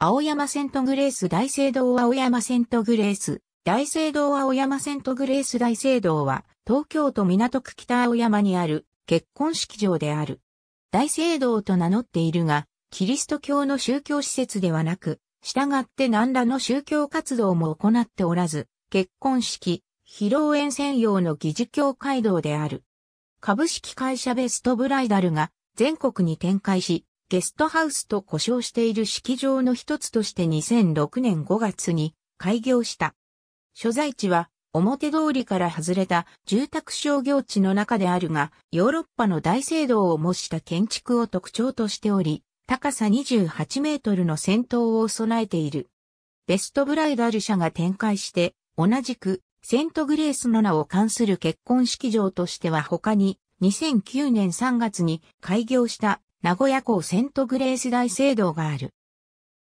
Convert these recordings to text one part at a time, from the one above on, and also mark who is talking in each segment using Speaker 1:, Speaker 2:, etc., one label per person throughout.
Speaker 1: 青
Speaker 2: 山セントグレース大聖堂青山セントグレース大聖堂青山セントグレース大聖堂は東京都港区北青山にある結婚式場である。大聖堂と名乗っているが、キリスト教の宗教施設ではなく、従って何らの宗教活動も行っておらず、結婚式、披露宴専用の議事協会堂である。株式会社ベストブライダルが全国に展開し、ゲストハウスと呼称している式場の一つとして2006年5月に開業した。所在地は表通りから外れた住宅商業地の中であるが、ヨーロッパの大聖堂を模した建築を特徴としており、高さ28メートルの先頭を備えている。ベストブライダル社が展開して、同じくセントグレースの名を冠する結婚式場としては他に、2009年3月に開業した名古屋港セントグレース大聖堂がある。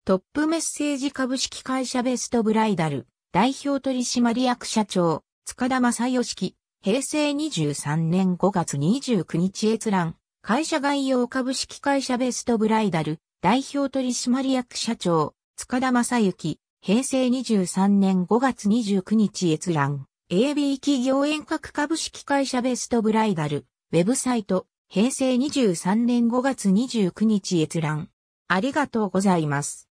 Speaker 2: トップメッセージ株式会社ベストブライダル、代表取締役社長、塚田正義、平成23年5月29日閲覧、会社概要株式会社ベストブライダル、代表取締役社長、塚田正幸、平成23年5月29日閲覧、AB 企業遠隔株式会社ベストブライダル、ウェブサイト、平成23年5月29日閲覧。ありがとうございます。